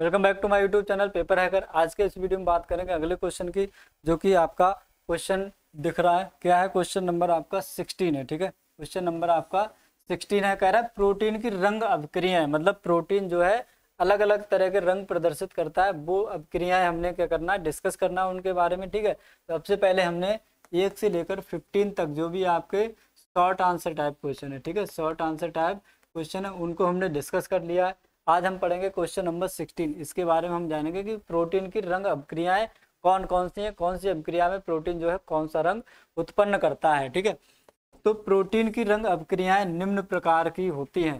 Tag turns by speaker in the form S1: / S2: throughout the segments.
S1: welcome back to my YouTube channel paper hacker आज के इस वीडियो में बात करेंगे अगले क्वेश्चन की जो कि आपका क्वेश्चन दिख रहा है क्या है क्वेश्चन नंबर आपका 16 है ठीक है क्वेश्चन नंबर आपका 16 है कह रहा है प्रोटीन की रंग अभिक्रियाएं मतलब प्रोटीन जो है अलग अलग तरह के रंग प्रदर्शित करता है वो अभिक्रियाएं हमने क्या करना है डिस्कस करना है उनके बारे में ठीक है तो सबसे पहले हमने एक से लेकर फिफ्टीन तक जो भी आपके शॉर्ट आंसर टाइप क्वेश्चन है ठीक है शॉर्ट आंसर टाइप क्वेश्चन है उनको हमने डिस्कस कर लिया है आज हम पढ़ेंगे क्वेश्चन नंबर 16 इसके बारे में हम जानेंगे कि प्रोटीन की रंग अभिक्रियाएं कौन कौन सी हैं कौन सी अभिक्रिया में प्रोटीन जो है कौन सा रंग उत्पन्न करता है ठीक है तो प्रोटीन की रंग अभिक्रियाएं निम्न प्रकार की होती हैं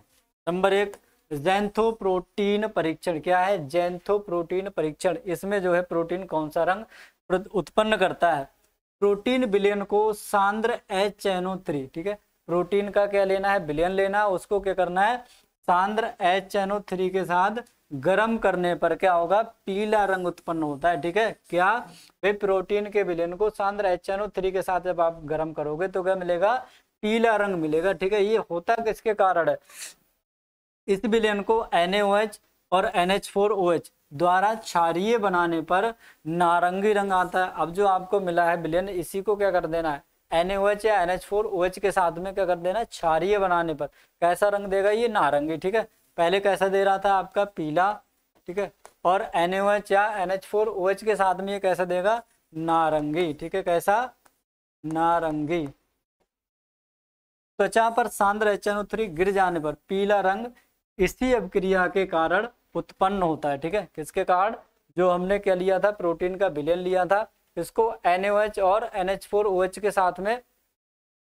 S1: नंबर एक प्रोटीन परीक्षण क्या है जैंथो प्रोटीन परीक्षण इसमें जो है प्रोटीन कौन सा रंग उत्पन्न करता है प्रोटीन बिलियन को सांद्र एच एनो थ्री ठीक है प्रोटीन का क्या लेना है बिलियन लेना है उसको क्या करना है सांद्र एच एन ओ थ्री के साथ गर्म करने पर क्या होगा पीला रंग उत्पन्न होता है ठीक है क्या वे प्रोटीन के विलयन को सांद्र एच एन ओ थ्री के साथ जब आप गर्म करोगे तो क्या मिलेगा पीला रंग मिलेगा ठीक है ये होता किसके कारण है इस विलयन को एच और एच द्वारा क्षारीय बनाने पर नारंगी रंग आता है अब जो आपको मिला है विलयन इसी को क्या कर देना है एन या एन एच के साथ में क्या कर देना क्षारिय बनाने पर कैसा रंग देगा ये नारंगी ठीक है पहले कैसा दे रहा था आपका पीला ठीक है और एन या एन एच के साथ में ये कैसा देगा नारंगी ठीक है कैसा नारंगी त्वचा पर सांद्र HNO3 गिर जाने पर पीला रंग इसी अभिक्रिया के कारण उत्पन्न होता है ठीक है किसके कारण जो हमने क्या लिया था प्रोटीन का विलयन लिया था इसको एन और एन के साथ में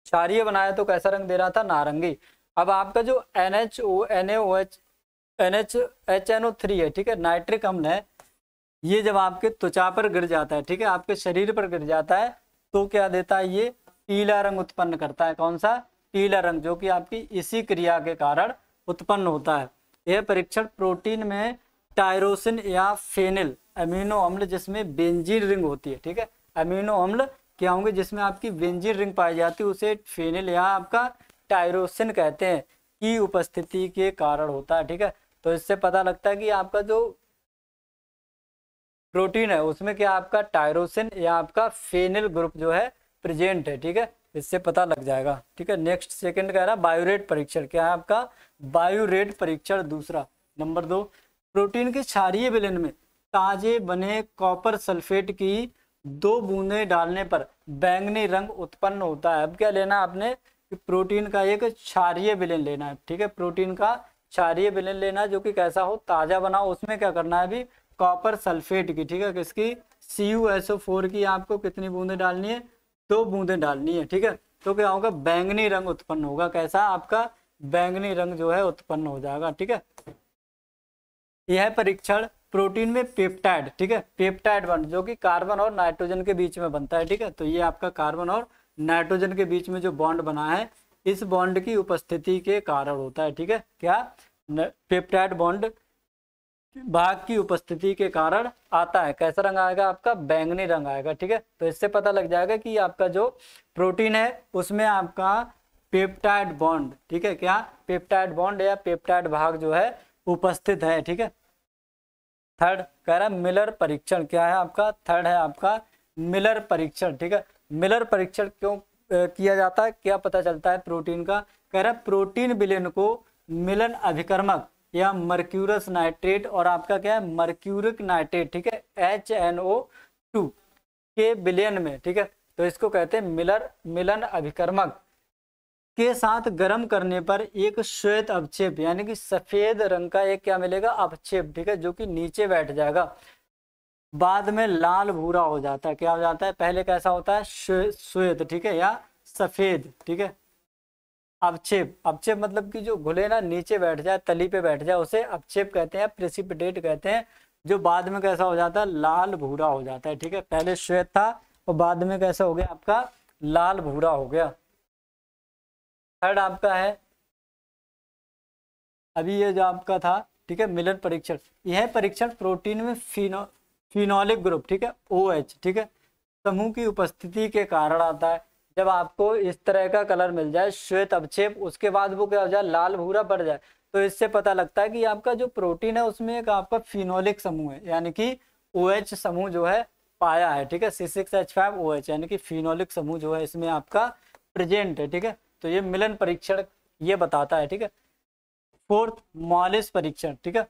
S1: क्षारिय बनाया तो कैसा रंग दे रहा था नारंगी अब आपका जो N H O N H N H H N O three है ठीक है नाइट्रिक अम्ल है ये जब आपके त्वचा पर गिर जाता है ठीक है आपके शरीर पर गिर जाता है तो क्या देता है ये पीला रंग उत्पन्न करता है कौन सा पीला रंग जो कि आपकी इसी क्रिया के कारण उत्पन्न होता है यह परीक्षण प्रोटीन में टायरोसिन या फेनिल अमीनो अम्ल जिसमें बेंजीन रिंग होती है ठीक है अमीनो अम्ल क्या होंगे जिसमें आपकी बेंजीन रिंग पाई जाती है उसे फेनिल या आपका टायरोसिन कहते हैं की उपस्थिति के कारण होता है ठीक है तो इससे पता लगता है कि आपका जो प्रोटीन है उसमें क्या आपका टायरोसिन या आपका फेनिल ग्रुप जो है प्रेजेंट है ठीक है इससे पता लग जाएगा ठीक है नेक्स्ट सेकंड कह रहा है बायोरेट परीक्षण क्या है आपका बायोरेट परीक्षण दूसरा नंबर दो प्रोटीन के क्षारिय विलयन में ताजे बने कॉपर सल्फेट की दो बूंदे डालने पर बैंगनी रंग उत्पन्न होता है अब क्या लेना है आपने प्रोटीन का एक क्षारिय विलयन लेना है ठीक है प्रोटीन का क्षारिय विलयन लेना जो कि कैसा हो ताजा बना उसमें क्या करना है अभी कॉपर सल्फेट की ठीक है किसकी C U S O four की आपको कितनी बूंदे डालनी है दो बूंदे डालनी है ठीक है तो क्या होगा बैंगनी रंग उत्पन्न होगा कैसा आपका बैंगनी रंग जो है उत्पन्न हो जाएगा ठीक है यह परीक्षण प्रोटीन में पेप्टाइड ठीक है पेप्टाइड बन जो कि कार्बन और नाइट्रोजन के बीच में बनता है ठीक है तो ये आपका कार्बन और नाइट्रोजन के बीच में जो बॉन्ड बना है इस बॉन्ड की उपस्थिति के कारण होता है ठीक है क्या पेप्टाइड बॉन्ड भाग की उपस्थिति के कारण आता है कैसा रंग आएगा आपका बैंगनी रंग आएगा ठीक है तो इससे पता लग जाएगा कि आपका जो प्रोटीन है उसमें आपका पेप्टाइड बॉन्ड ठीक है क्या पेप्टाइड बॉन्ड या पेप्टाइड भाग जो है उपस्थित है ठीक है थर्ड कह रहा है मिलर परीक्षण क्या है आपका थर्ड है आपका मिलर परीक्षण ठीक है मिलर परीक्षण क्यों किया जाता है क्या पता चलता है प्रोटीन का कह रहा है प्रोटीन विलयन को मिलन अभिकर्मक या मर्क्यूरस नाइट्रेट और आपका क्या है मर्क्यूरिक नाइट्रेट ठीक है एच एन ओ टू के विलयन में ठीक है तो इसको कहते हैं मिलर मिलन अभिकर्मक के साथ गर्म करने पर एक श्वेत अवक्षेप यानी कि सफेद रंग का एक क्या मिलेगा अवक्षेप ठीक है जो कि नीचे बैठ जाएगा बाद में लाल भूरा हो जाता है क्या हो जाता है पहले कैसा होता है श्वेत ठीक है या सफेद ठीक है अवक्षेप अवक्षेप मतलब कि जो घुले ना नीचे बैठ जाए तली पे बैठ जाए उसे अवक्षेप कहते हैं प्रेसिपिटेट कहते हैं जो बाद में कैसा हो जाता है लाल भूरा हो जाता है ठीक है पहले श्वेत था और बाद में कैसा हो गया आपका लाल भूरा हो गया थर्ड आपका है अभी ये जो आपका था ठीक है मिलन परीक्षण यह परीक्षण प्रोटीन में फिनो फिनोलिक ग्रुप ठीक है ओ एच ठीक है समूह की उपस्थिति के कारण आता है जब आपको इस तरह का कलर मिल जाए श्वेत अवक्षेप उसके बाद वो क्या हो जाए लाल भूरा पड़ जाए तो इससे पता लगता है कि आपका जो प्रोटीन है उसमें एक आपका फिनोलिक समूह है यानी कि ओ एच समूह जो है पाया है ठीक है C six H five O H यानी कि फिनोलिक समूह जो है इसमें आपका प्रेजेंट है ठीक है तो ये मिलन परीक्षण ये बताता है ठीक है फोर्थ मॉलिस परीक्षण ठीक है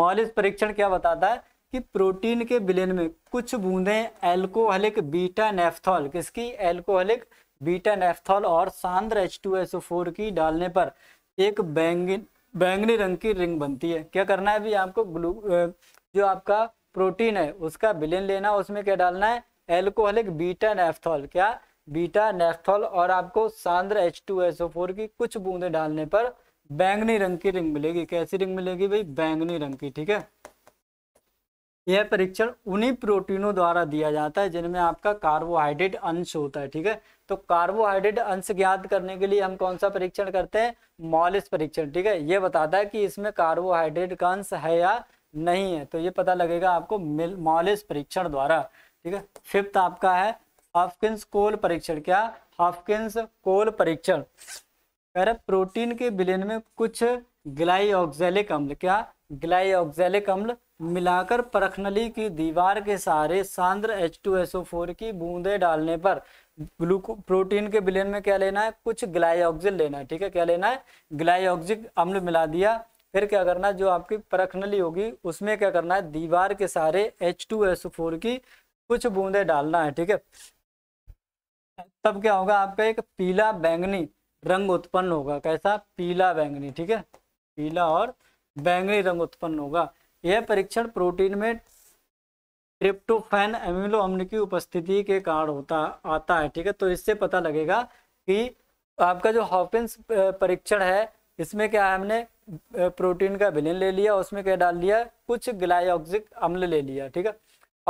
S1: मॉलिस परीक्षण क्या बताता है कि प्रोटीन के विलयन में कुछ बूंदें एल्कोहलिक बीटा नेफ्थॉल किसकी एल्कोहलिक बीटा नेफ्थॉल और सांद्र एच टू एस फोर की डालने पर एक बैंगन बैंगनी रंग की रिंग बनती है क्या करना है अभी आपको ग्लू जो आपका प्रोटीन है उसका विलयन लेना उसमें क्या डालना है एल्कोहलिक बीटा नेफ्थॉल क्या बीटा नेफ्थॉल और आपको सांद्र H two S O four की कुछ बूंदे डालने पर बैंगनी रंग की रिंग मिलेगी कैसी रिंग मिलेगी भाई बैंगनी रंग की ठीक है यह परीक्षण उन्हीं प्रोटीनों द्वारा दिया जाता है जिनमें आपका कार्बोहाइड्रेट अंश होता है ठीक है तो कार्बोहाइड्रेट अंश ज्ञात करने के लिए हम कौन सा परीक्षण करते हैं मॉलिस परीक्षण ठीक है यह बताता है कि इसमें कार्बोहाइड्रेट का अंश है या नहीं है तो ये पता लगेगा आपको मॉलिस परीक्षण द्वारा ठीक है फिफ्थ आपका है हॉफकिंस कोल परीक्षण क्या हॉफकिंस कोल परीक्षण कह रहे प्रोटीन के विलयन में कुछ ऑक्जेलिक अम्ल क्या ऑक्जेलिक अम्ल मिलाकर परखनली की दीवार के सारे सांद्र H2SO4 की बूंदें डालने पर ग्लूको प्रोटीन के विलयन में क्या लेना है कुछ ग्लाई ऑक्जिल लेना है ठीक है क्या लेना है ऑक्जिक अम्ल मिला दिया फिर क्या करना है जो आपकी परखनली होगी उसमें क्या करना है दीवार के एसओ H2SO4 की कुछ बूंदें डालना है ठीक है तब क्या होगा आपका एक पीला बैंगनी रंग उत्पन्न होगा कैसा पीला बैंगनी ठीक है पीला और बैंगनी रंग उत्पन्न होगा यह परीक्षण प्रोटीन में ट्रिप्टोफैन एमिलो अम्ल की उपस्थिति के कारण होता आता है ठीक है तो इससे पता लगेगा कि आपका जो हॉपिन्स परीक्षण है इसमें क्या है हमने प्रोटीन का विलयन ले लिया उसमें क्या डाल लिया कुछ ग्लायोक्सिक अम्ल ले लिया ठीक है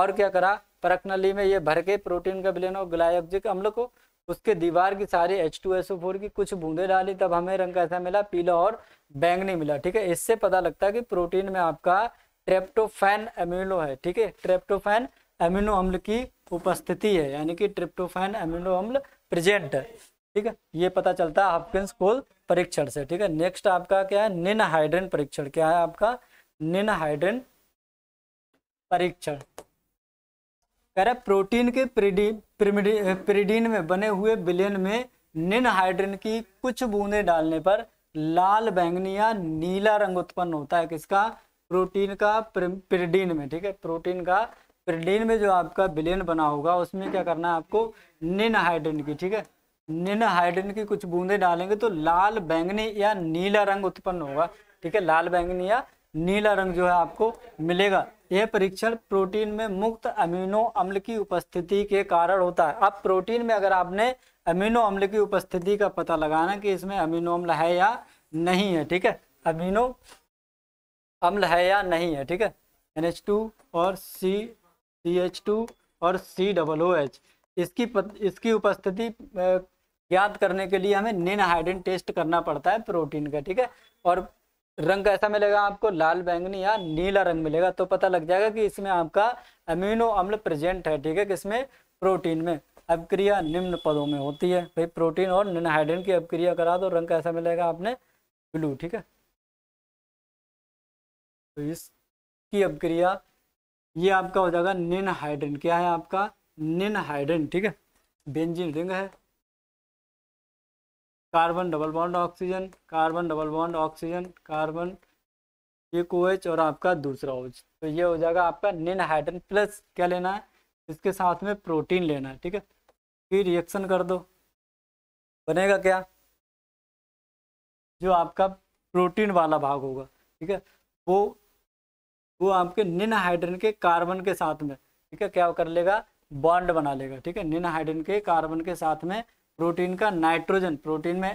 S1: और क्या करा परख नली में ये भर के प्रोटीन का विलयन और ग्लायोक्जिक अम्ल को उसके दीवार की सारी H two S O four की कुछ बूंदे डाली तब हमें रंग ऐसा मिला पीला और बैंगनी मिला ठीक है इससे पता लगता है कि प्रोटीन में आपका ट्रेप्टोफैन एम्यूनो है ठीक है ट्रेप्टोफैन एम्यूनो अम्ल की उपस्थिति है यानी कि ट्रिप्टोफैन एम्यूनो अम्ल प्रेजेंट है ठीक है ये पता चलता है हॉपकिंस कोल परीक्षण से ठीक है नेक्स्ट आपका क्या है निन हाइड्रेन परीक्षण क्या है आपका निन हाइड्रेन परीक्षण कह रहे प्रोटीन के प्रिडीन में बने हुए बिलियन में निन हाइड्रिन की कुछ बूंदे डालने पर लाल बैंगनी या नीला रंग उत्पन्न होता है किसका प्रोटीन का प्रिडीन में ठीक है प्रोटीन का प्रिडीन में जो आपका बिलियन बना होगा उसमें क्या करना है आपको निन हाइड्रिन की ठीक है निन हाइड्रिन की कुछ बूंदे डालेंगे तो लाल बैंगनी या नीला रंग उत्पन्न होगा ठीक है लाल बैंगनी या नीला रंग जो है आपको मिलेगा यह परीक्षण प्रोटीन में मुक्त अमीनो अम्ल की उपस्थिति के कारण होता है अब प्रोटीन में अगर आपने अमीनो अम्ल की उपस्थिति का पता लगाना कि इसमें अमीनो अम्ल है या नहीं है ठीक है अमीनो अम्ल है या नहीं है ठीक है एन और सी सी और सी डबल ओ एच इसकी पत, इसकी उपस्थिति ज्ञात करने के लिए हमें निन हाइडन टेस्ट करना पड़ता है प्रोटीन का ठीक है और रंग कैसा मिलेगा आपको लाल बैंगनी या नीला रंग मिलेगा तो पता लग जाएगा कि इसमें आपका अमीनो अम्ल प्रेजेंट है ठीक है किसमें प्रोटीन में अपक्रिया निम्न पदों में होती है भाई प्रोटीन और निनहाइड्रेन की अपक्रिया करा दो रंग कैसा मिलेगा आपने ब्लू ठीक है तो इसकी अपक्रिया ये आपका हो जाएगा निनहाइड्रेन क्या है आपका निनहाइड्रेन ठीक है बेंजिन रिंग है carbon double bond oxygen carbon double bond oxygen carbon एक ओएच और आपका दूसरा ओच तो ये हो जाएगा आपका निन हाइड्रन प्लस क्या लेना है इसके साथ में प्रोटीन लेना है ठीक है फिर रिएक्शन कर दो बनेगा क्या जो आपका प्रोटीन वाला भाग होगा ठीक है वो वो आपके निन हाइड्रन के कार्बन के साथ में ठीक है क्या कर लेगा बॉन्ड बना लेगा ठीक है निन हाइड्रन के कार्बन के साथ में प्रोटीन का नाइट्रोजन प्रोटीन में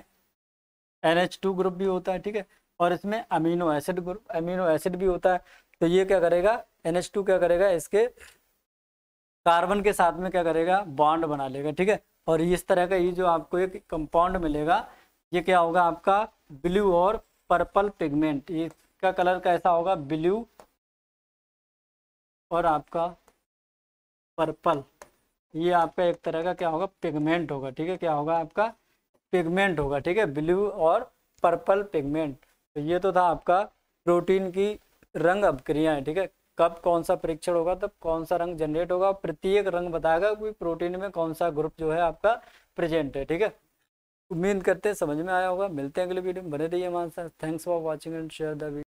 S1: एन ग्रुप भी होता है ठीक है और इसमें amino acid group amino acid भी होता है तो ये क्या करेगा एन क्या करेगा इसके कार्बन के साथ में क्या करेगा बॉन्ड बना लेगा ठीक है और इस तरह का ये जो आपको एक कंपाउंड मिलेगा ये क्या होगा आपका ब्लू और पर्पल पिगमेंट इसका कलर कैसा होगा ब्लू और आपका पर्पल ये आपका एक तरह का क्या होगा पिगमेंट होगा ठीक है क्या होगा आपका पिगमेंट होगा ठीक है ब्लू और पर्पल पिगमेंट तो ये तो था आपका प्रोटीन की रंग अभिक्रियाएँ ठीक है कब कौन सा परीक्षण होगा तब कौन सा रंग जनरेट होगा प्रत्येक रंग बताएगा कि प्रोटीन में कौन सा ग्रुप जो है आपका प्रेजेंट है ठीक है उम्मीद करते हैं समझ में आया होगा मिलते हैं अगले वीडियो में बने रहिए हमारे साथ thanks for watching and share the